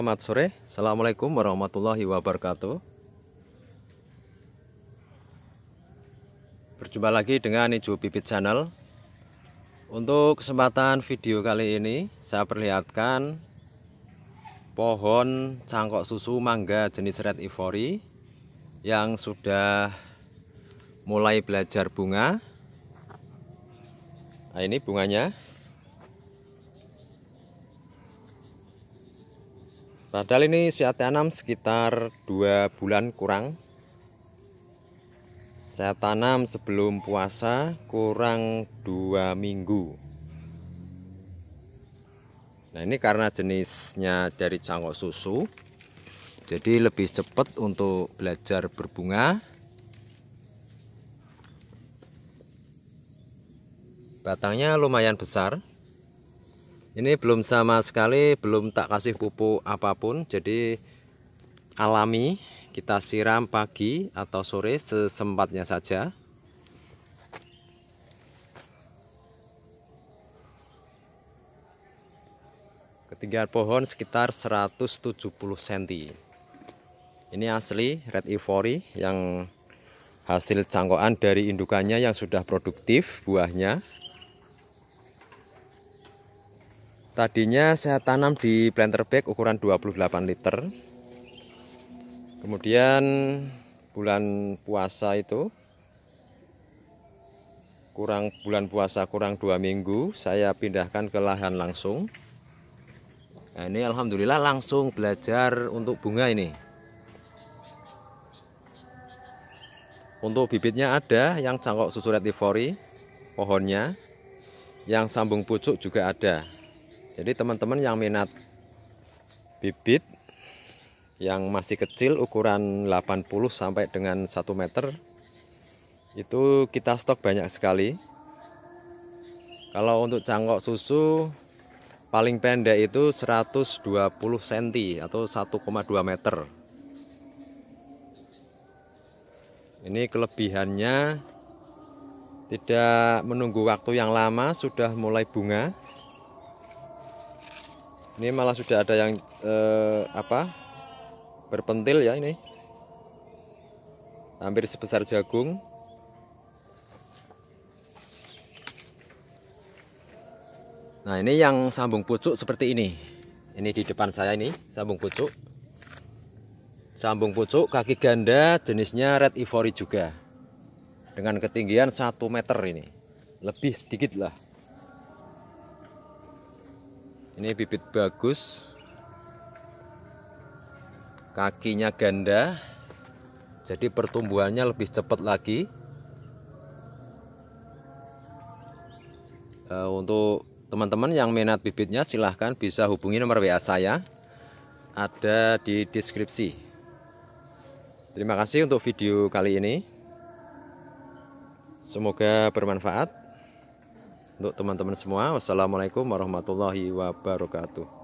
Selamat sore, Assalamualaikum warahmatullahi wabarakatuh Berjumpa lagi dengan Ijo Bibit Channel Untuk kesempatan video kali ini Saya perlihatkan Pohon cangkok susu mangga jenis red ivory Yang sudah mulai belajar bunga Nah ini bunganya Padahal ini saya tanam sekitar dua bulan kurang. Saya tanam sebelum puasa kurang dua minggu. Nah ini karena jenisnya dari cangkok susu, jadi lebih cepat untuk belajar berbunga. Batangnya lumayan besar, ini belum sama sekali belum tak kasih pupuk apapun jadi alami kita siram pagi atau sore sesempatnya saja ketinggian pohon sekitar 170 cm ini asli red ivory yang hasil cangkokan dari indukannya yang sudah produktif buahnya Tadinya saya tanam di planter bag ukuran 28 liter. Kemudian bulan puasa itu kurang bulan puasa kurang dua minggu saya pindahkan ke lahan langsung. Nah, ini alhamdulillah langsung belajar untuk bunga ini. Untuk bibitnya ada yang cangkok susuret ivory, pohonnya, yang sambung pucuk juga ada. Jadi teman-teman yang minat bibit yang masih kecil ukuran 80 sampai dengan 1 meter itu kita stok banyak sekali kalau untuk cangkok susu paling pendek itu 120 cm atau 1,2 meter ini kelebihannya tidak menunggu waktu yang lama sudah mulai bunga ini malah sudah ada yang eh, apa berpentil ya ini hampir sebesar jagung Nah ini yang sambung pucuk seperti ini Ini di depan saya ini sambung pucuk Sambung pucuk kaki ganda jenisnya red ivory juga Dengan ketinggian 1 meter ini Lebih sedikit lah ini bibit bagus kakinya ganda jadi pertumbuhannya lebih cepat lagi eh, untuk teman-teman yang minat bibitnya silahkan bisa hubungi nomor WA saya ada di deskripsi terima kasih untuk video kali ini semoga bermanfaat untuk teman-teman semua. Wassalamualaikum warahmatullahi wabarakatuh.